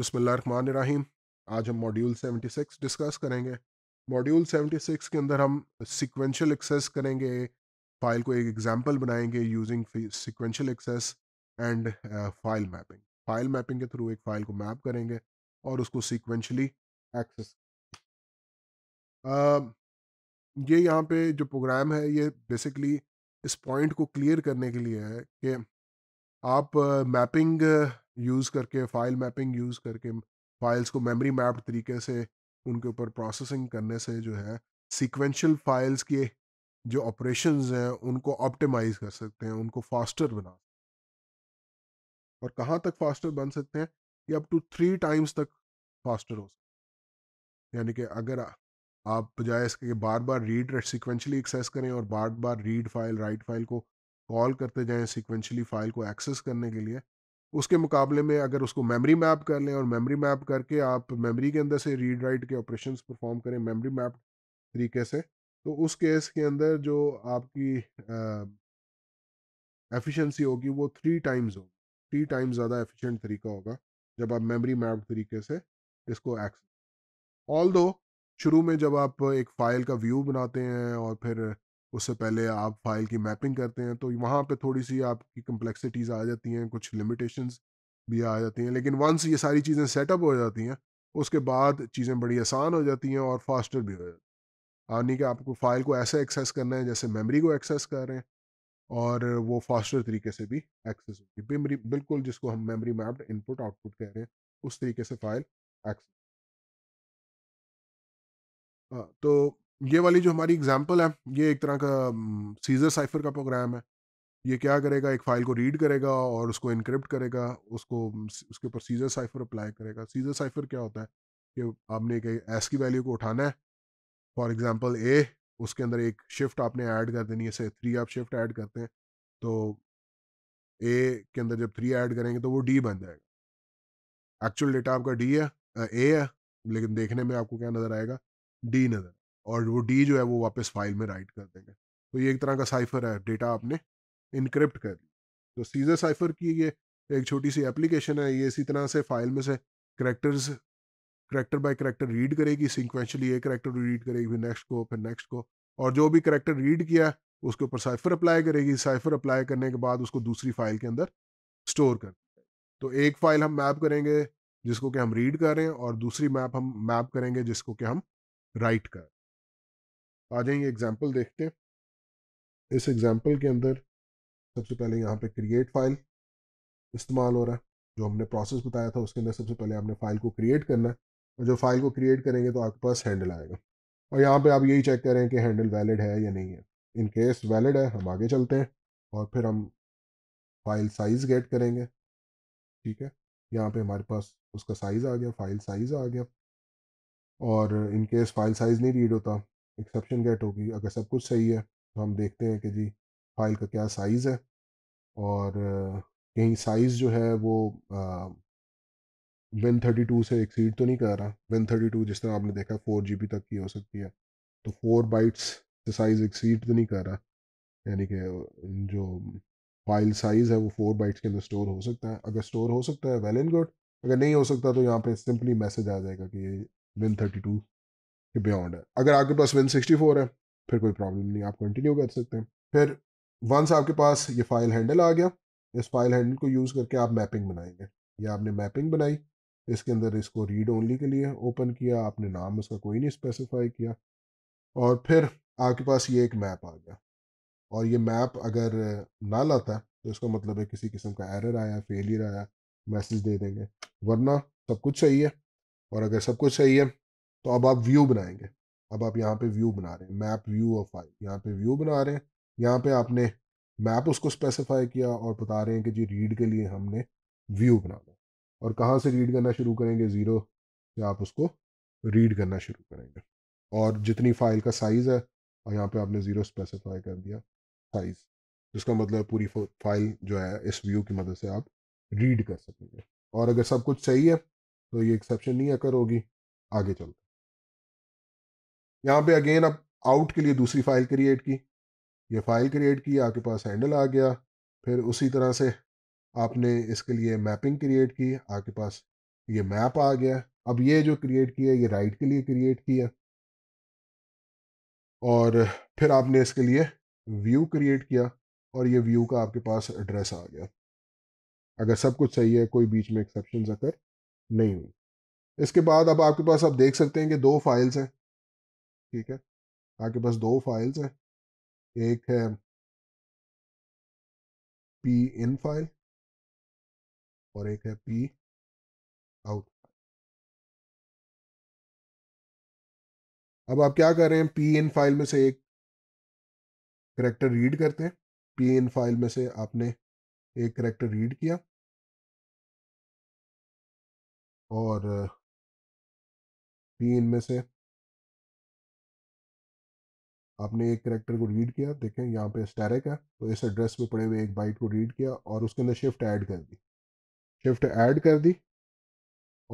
बिसमीम आज हम मॉड्यूल 76 डिस्कस करेंगे मॉड्यूल 76 के अंदर हम सिक्वेंशियल एक्सेस करेंगे फाइल को एक एग्जांपल बनाएंगे using sequential access and file mapping file mapping के थ्रू एक फाइल को मैप करेंगे और उसको सिक्वेंशली एक्सेस ये यहाँ पे जो प्रोग्राम है ये बेसिकली इस पॉइंट को क्लियर करने के लिए है कि आप मैपिंग uh, यूज़ करके फाइल मैपिंग यूज़ करके फाइल्स को मेमोरी मैप्ड तरीके से उनके ऊपर प्रोसेसिंग करने से जो है सीक्वेंशियल फाइल्स के जो ऑपरेशन हैं उनको ऑप्टिमाइज कर सकते हैं उनको फास्टर बना और कहाँ तक फास्टर बन सकते हैं ये अप टू थ्री टाइम्स तक फास्टर हो सकते हैं यानी कि अगर आप बजाय इसके बार बार रीड सिक्वेंशली एक्सेस करें और बार बार रीड फाइल राइट फाइल को कॉल करते जाएं सिक्वेंशली फाइल को एक्सेस करने के लिए उसके मुकाबले में अगर उसको मेमोरी मैप कर लें और मेमोरी मैप करके आप मेमोरी के अंदर से रीड राइट के ऑपरेशन परफॉर्म करें मेमोरी मैप तरीके से तो उस केस के अंदर जो आपकी एफिशिएंसी होगी वो थ्री टाइम्स होगी थ्री टाइम्स ज़्यादा एफिशिएंट तरीका होगा जब आप मेमोरी मैप तरीके से इसको एक्स ऑल दो शुरू में जब आप एक फ़ाइल का व्यू बनाते हैं और फिर उससे पहले आप फाइल की मैपिंग करते हैं तो वहाँ पे थोड़ी सी आपकी कम्प्लेक्सिटीज़ आ जाती हैं कुछ लिमिटेशंस भी आ जाती हैं लेकिन वंस ये सारी चीज़ें सेटअप हो जाती हैं उसके बाद चीज़ें बड़ी आसान हो जाती हैं और फास्टर भी हो जाती हैं यानी कि आपको फाइल को ऐसे एक्सेस करना है जैसे मेमरी को एक्सेस कर रहे हैं और वो फास्टर तरीके से भी एक्सेस होगी मेमरी बिल्कुल जिसको हम मेमरी मैप्ड इनपुट आउटपुट कह रहे हैं उस तरीके से फाइल एक्सेस हाँ, तो ये वाली जो हमारी एग्जाम्पल है ये एक तरह का सीजर साइफर का प्रोग्राम है ये क्या करेगा एक फ़ाइल को रीड करेगा और उसको इनक्रिप्ट करेगा उसको उसके ऊपर सीजर साइफर अप्लाई करेगा सीजर साइफर क्या होता है कि आपने एक एस की वैल्यू को उठाना है फॉर एग्ज़ाम्पल ए उसके अंदर एक शिफ्ट आपने ऐड कर देनी है से थ्री आप शिफ्ट ऐड करते हैं तो ए के अंदर जब थ्री ऐड करेंगे तो वो डी बन जाएगा एक्चुअल डेटा आपका डी है ए है लेकिन देखने में आपको क्या नज़र आएगा डी नज़र और वो डी जो है वो वापस फाइल में राइट कर देंगे तो ये एक तरह का साइफर है डेटा आपने इनक्रिप्ट कर दिया तो सीजर साइफर की ये एक छोटी सी एप्लीकेशन है ये इसी तरह से फाइल में से characters character by character read करेगी सिक्वेंशली ये करेक्टर रीड करेगी फिर नेक्स्ट को फिर नेक्स्ट को और जो भी करेक्टर रीड किया उसके ऊपर साइफर अप्लाई करेगी साइफर अप्लाई करने के बाद उसको दूसरी फाइल के अंदर स्टोर कर तो एक फाइल हम मैप करेंगे जिसको कि हम रीड कर रहे हैं और दूसरी मैप हम मैप करेंगे जिसको कि हम राइट कर आ जाएंगे एग्जाम्पल देखते हैं इस एग्जाम्पल के अंदर सबसे पहले यहाँ पे क्रिएट फाइल इस्तेमाल हो रहा है जो हमने प्रोसेस बताया था उसके अंदर सबसे पहले आपने फाइल को क्रिएट करना है और जो फाइल को क्रिएट करेंगे तो आपके पास हैंडल आएगा और यहाँ पे आप यही चेक करें कि हैंडल वैलिड है या नहीं है इन केस वैलिड है हम आगे चलते हैं और फिर हम फाइल साइज़ गेट करेंगे ठीक है यहाँ पे हमारे पास उसका साइज़ आ गया फाइल साइज़ आ गया और इन केस फाइल साइज़ नहीं रीड होता एक्सेप्शन गेट होगी अगर सब कुछ सही है तो हम देखते हैं कि जी फाइल का क्या साइज़ है और कहीं साइज़ जो है वो वन थर्टी टू से एक्सीड तो नहीं कर रहा वन थर्टी टू जिस तरह आपने देखा फोर जी बी तक की हो सकती है तो फोर बाइट्स से साइज़ एक्सीड तो नहीं कर रहा यानी कि जो फाइल साइज़ है वो फोर बाइट्स के अंदर स्टोर हो सकता है अगर स्टोर हो सकता है वेल एंड गुड अगर नहीं हो सकता तो यहाँ पे सिंपली मैसेज आ जाएगा कि ये वन थर्टी टू बियॉन्ड है अगर आपके पास विन सिक्सटी फोर है फिर कोई प्रॉब्लम नहीं आप कंटिन्यू कर सकते हैं फिर वंस आपके पास ये फाइल हैंडल आ गया इस फाइल हैंडल को यूज़ करके आप मैपिंग बनाएंगे या आपने मैपिंग बनाई इसके अंदर इसको रीड ओनली के लिए ओपन किया आपने नाम उसका कोई नहीं स्पेसिफाई किया और फिर आपके पास ये एक मैप आ गया और ये मैप अगर ना लाता तो इसका मतलब है किसी किस्म का एरर आया फेलियर आया मैसेज दे देंगे वरना सब कुछ सही है और अगर सब कुछ सही है तो अब आप व्यू बनाएंगे अब आप यहाँ पे व्यू बना रहे हैं मैप व्यू ऑफ फाइल यहाँ पे व्यू बना रहे हैं यहाँ पे आपने मैप उसको स्पेसिफाई किया और बता रहे हैं कि जी रीड के लिए हमने व्यू बनाना और कहाँ से रीड करना शुरू करेंगे ज़ीरो से आप उसको रीड करना शुरू करेंगे और जितनी फाइल का साइज़ है और यहाँ पे आपने ज़ीरो स्पेसिफाई कर दिया साइज़ जिसका मतलब पूरी फाइल जो है इस व्यू की मदद से आप रीड कर सकेंगे और अगर सब कुछ सही है तो ये एक्सेप्शन नहीं अकर होगी आगे चलते यहाँ पे अगेन अब आउट के लिए दूसरी फाइल क्रिएट की ये फाइल क्रिएट की आपके पास हैंडल आ गया फिर उसी तरह से आपने इसके लिए मैपिंग क्रिएट की आपके पास ये मैप आ गया अब ये जो क्रिएट किया ये राइट के लिए क्रिएट किया और फिर आपने इसके लिए व्यू क्रिएट किया और ये व्यू का आपके पास एड्रेस आ गया अगर सब कुछ सही है कोई बीच में एक्सेप्शन अगर नहीं हुई इसके बाद अब आपके पास आप देख सकते हैं कि दो फाइल्स हैं ठीक है आपके पास दो फाइल्स हैं एक है पी इन फाइल और एक है पी आउट अब आप क्या कर रहे हैं पी इन फाइल में से एक करेक्टर रीड करते हैं पी इन फाइल में से आपने एक करेक्टर रीड किया और पी इन में से आपने एक करेक्टर को रीड किया देखें यहाँ पे स्टैरिक है तो इस एड्रेस में पड़े हुए एक बाइट को रीड किया और उसके अंदर शिफ्ट ऐड कर दी शिफ्ट ऐड कर दी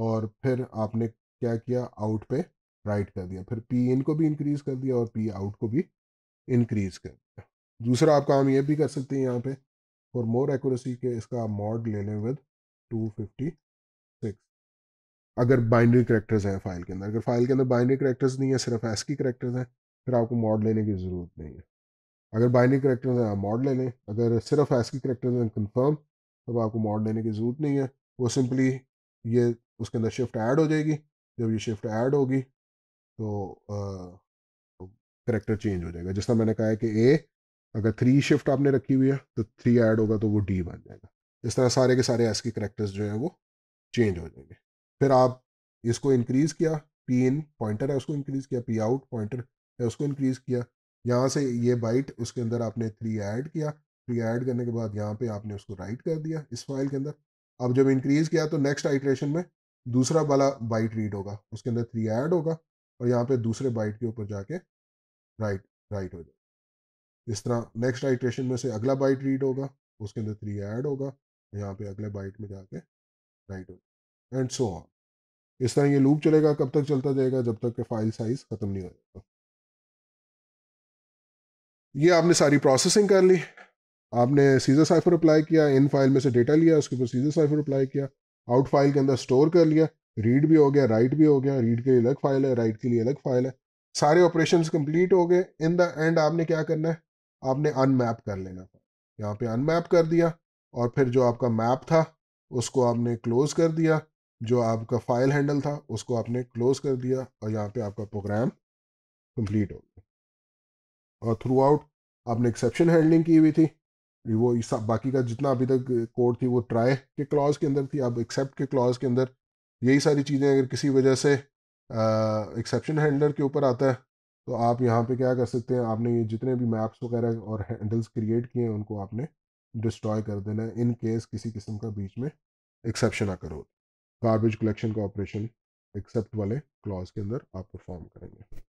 और फिर आपने क्या किया आउट पे राइट कर दिया फिर पी इन को भी इंक्रीज़ कर दिया और पी आउट को भी इंक्रीज़ कर दिया दूसरा आप काम ये भी कर सकते हैं यहाँ पे फॉर मोर एक्यूरेसी के इसका मॉड ले लें विद टू फिफ्टी सिक्स अगर बाइनरी करेक्टर्स हैं फाइल के अंदर अगर फाइल के अंदर बाइनरी करेक्टर्स नहीं है सिर्फ एस की करेक्टर्स हैं फिर आपको मॉड लेने की ज़रूरत नहीं है अगर बाइनरी करेक्टर्स हैं आप मॉड ले लें अगर सिर्फ एस्की करेक्टर्स हैं कन्फर्म तब आपको मॉड लेने की ज़रूरत नहीं है वो सिंपली ये उसके अंदर शिफ्ट ऐड हो जाएगी जब ये शिफ्ट ऐड होगी तो करेक्टर चेंज तो हो जाएगा जिस तरह मैंने कहा है कि ए अगर थ्री शिफ्ट आपने रखी हुई है तो थ्री ऐड होगा तो वो डी बन जाएगा इस तरह सारे के सारे एस के करेक्टर्स जो हैं वो चेंज हो जाएंगे फिर आप इसको इंक्रीज़ किया पी इन पॉइंटर है उसको इंक्रीज़ किया पी आउट पॉइंटर या उसको इंक्रीज़ किया यहाँ से ये बाइट उसके अंदर आपने थ्री ऐड किया थ्री ऐड करने के बाद यहाँ पे आपने उसको राइट कर दिया इस फाइल के अंदर अब जब इंक्रीज़ किया तो नेक्स्ट आइट्रेशन में दूसरा वाला बाइट रीड होगा उसके अंदर थ्री ऐड होगा और यहाँ पे दूसरे बाइट के ऊपर जाके राइट राइट हो जाएगा इस तरह नेक्स्ट आइट्रेशन में से अगला बाइट रीड होगा उसके अंदर थ्री ऐड होगा और यहाँ पे अगले बाइट में जाके राइट हो जाएगा एंड सो ऑन इस तरह ये लूप चलेगा कब तक चलता जाएगा जब तक के फाइल साइज़ ख़त्म नहीं हो जाएगा ये आपने सारी प्रोसेसिंग कर ली आपने सीजर साइफर अप्लाई किया इन फाइल में से डेटा लिया उसके ऊपर सीजर साइफर अप्लाई किया आउट फाइल के अंदर स्टोर कर लिया रीड भी हो गया राइट भी हो गया रीड के लिए अलग फाइल है राइट के लिए अलग फाइल है सारे ऑपरेशंस कंप्लीट हो गए इन द एंड आपने क्या करना है आपने अनमैप कर लेना यहाँ पे अनमैप कर दिया और फिर जो आपका मैप था उसको आपने क्लोज़ कर दिया जो आपका फाइल हैंडल था उसको आपने क्लोज़ कर दिया और यहाँ पे आपका प्रोग्राम कंप्लीट हो गया थ्रू आउट आपने एक्सेप्शन हैंडलिंग की हुई थी वो सब बाकी का जितना अभी तक कोड थी वो ट्राई के क्लॉज के अंदर थी अब एक्सेप्ट के क्लॉज के अंदर यही सारी चीज़ें अगर किसी वजह से एक्सेप्शन हैंडलर के ऊपर आता है तो आप यहाँ पे क्या कर सकते हैं आपने ये जितने भी मैप्स वगैरह और हैंडल्स क्रिएट किए हैं उनको आपने डिस्ट्रॉय कर देना है इन केस किसी किस्म का बीच में एक्सेप्शन आकर हो गार्बेज कलेक्शन का ऑपरेशन एक्सेप्ट वाले क्लॉज के अंदर आप परफॉर्म करेंगे